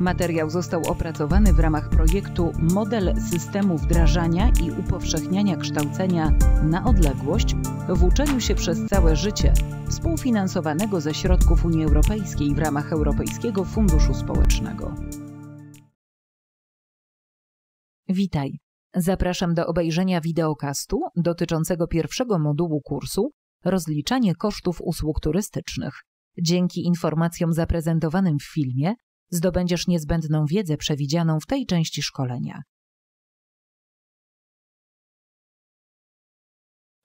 Materiał został opracowany w ramach projektu Model systemu wdrażania i upowszechniania kształcenia na odległość w uczeniu się przez całe życie, współfinansowanego ze środków Unii Europejskiej w ramach Europejskiego Funduszu Społecznego. Witaj. Zapraszam do obejrzenia wideokastu dotyczącego pierwszego modułu kursu Rozliczanie kosztów usług turystycznych. Dzięki informacjom zaprezentowanym w filmie zdobędziesz niezbędną wiedzę przewidzianą w tej części szkolenia.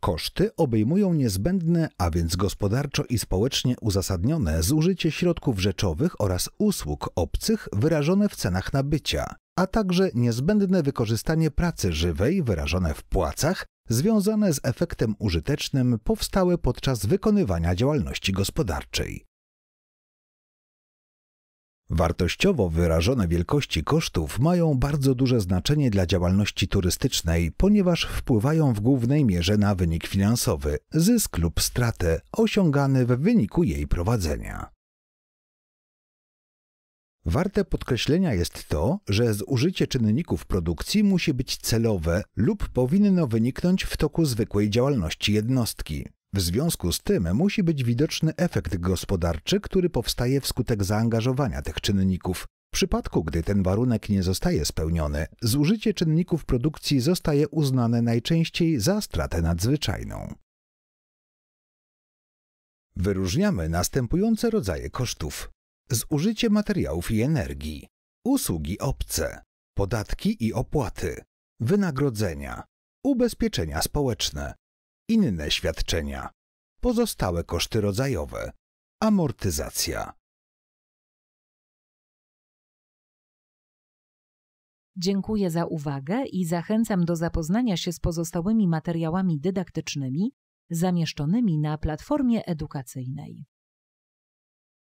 Koszty obejmują niezbędne, a więc gospodarczo i społecznie uzasadnione zużycie środków rzeczowych oraz usług obcych wyrażone w cenach nabycia, a także niezbędne wykorzystanie pracy żywej wyrażone w płacach związane z efektem użytecznym powstałe podczas wykonywania działalności gospodarczej. Wartościowo wyrażone wielkości kosztów mają bardzo duże znaczenie dla działalności turystycznej, ponieważ wpływają w głównej mierze na wynik finansowy, zysk lub stratę osiągany w wyniku jej prowadzenia. Warte podkreślenia jest to, że zużycie czynników produkcji musi być celowe lub powinno wyniknąć w toku zwykłej działalności jednostki. W związku z tym musi być widoczny efekt gospodarczy, który powstaje wskutek zaangażowania tych czynników. W przypadku, gdy ten warunek nie zostaje spełniony, zużycie czynników produkcji zostaje uznane najczęściej za stratę nadzwyczajną. Wyróżniamy następujące rodzaje kosztów: zużycie materiałów i energii, usługi obce, podatki i opłaty, wynagrodzenia, ubezpieczenia społeczne, inne świadczenia, pozostałe koszty rodzajowe, amortyzacja. Dziękuję za uwagę i zachęcam do zapoznania się z pozostałymi materiałami dydaktycznymi zamieszczonymi na platformie edukacyjnej.